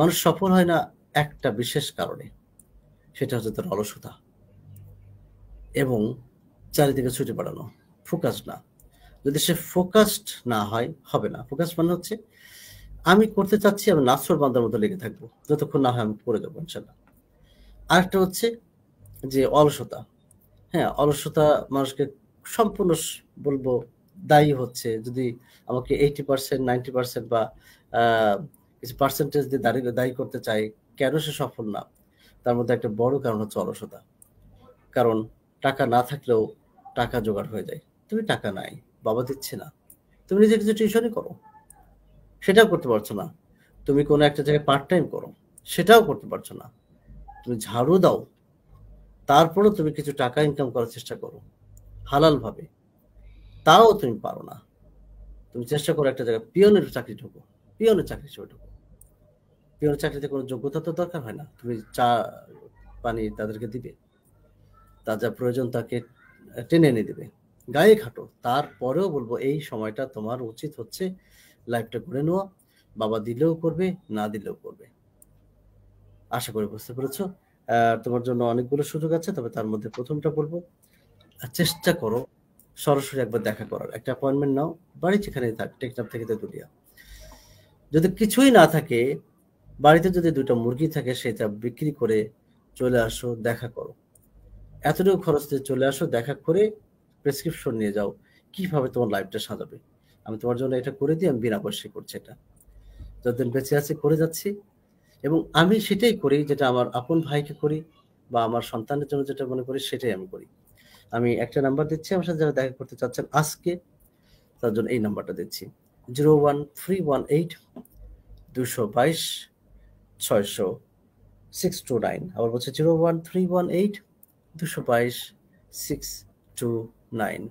মানুষ সফল হয় না একটা বিশেষ কারণে সেটা হচ্ছে তার অলসতা এবং চারিদিকে ছুটে বেড়ানো ফোকাস না যদি সে ফোকাসড না হয় হবে না ফোকাস মানে হচ্ছে আমি করতে চাচ্ছি আমি নাচর বান্দার মতো লেগে থাকবো যতক্ষণ না হয় আমি করে দেবো ইনশাল্লাহ আরেকটা হচ্ছে যে অলসতা হ্যাঁ অলসতা মানুষকে সম্পূর্ণ বলবো দায়ী হচ্ছে যদি আমাকে এইটি পার্সেন্ট নাইনটি পার্সেন্ট বা কিছু পার্সেন্টেজ দিয়ে দাঁড়িয়ে দায়ী করতে চায় কেন সে সফল না তার মধ্যে একটা বড় কারণ হচ্ছে অলসতা কারণ টাকা না থাকলেও টাকা জোগাড় হয়ে যায় তুমি টাকা নাই বাবা দিচ্ছে না তুমি নিজে কিছু টিউশনই করো সেটাও করতে পারছো না তুমি কোনো একটা জায়গায় পার্ট টাইম করো সেটাও করতে পারছো না তুমি ঝাড়ু দাও তারপরও তুমি কিছু টাকা ইনকাম করার চেষ্টা করো হালালভাবে তাও তুমি পারো না তুমি চেষ্টা করো একটা জায়গায় পিয়নের চাকরি ঢুকো পিয়নের চাকরি হিসেবে ঢুকো পিওর চাকরিতে কোনো যোগ্যতা তো দরকার হয় না তুমি চা পানি তাদেরকে দিবে তার যা প্রয়োজন তাকে টেনে এনে দেবে গায়ে খাটো তারপরেও বলবো এই সময়টা তোমার উচিত হচ্ছে লাইফটা ঘুরে নেওয়া বাবা দিলেও করবে না দিলেও করবে আশা করি বুঝতে পেরেছো তোমার জন্য অনেকগুলো সুযোগ আছে তবে তার মধ্যে প্রথমটা বলবো চেষ্টা করো সরাসরি একবার দেখা করার একটা অ্যাপয়েন্টমেন্ট নাও বাড়ি যেখানে থাক টেকনাফ থেকে তেতুলিয়া যদি কিছুই না থাকে বাড়িতে যদি দুটো মুরগি থাকে সেটা বিক্রি করে চলে আসো দেখা করো এতটুকু খরচ দিয়ে চলে আসো দেখা করে প্রেসক্রিপশন নিয়ে যাও কিভাবে তোমার লাইফটা সাজাবে আমি তোমার জন্য এটা করে দিই আমি বিনা পয়সায় করছি এটা যতদিন বেঁচে আছে করে যাচ্ছি এবং আমি সেটাই করি যেটা আমার আপন ভাইকে করি বা আমার সন্তানের জন্য যেটা মনে করি সেটাই আমি করি আমি একটা নাম্বার দিচ্ছি আমার সাথে যারা দেখা করতে চাচ্ছেন আজকে তার জন্য এই নাম্বারটা দিচ্ছি zero one three one eight দুশো বাইশ ছয়শো সিক্স টু নাইন আবার বলছে zero one three one eight দুশো বাইশ সিক্স টু নাইন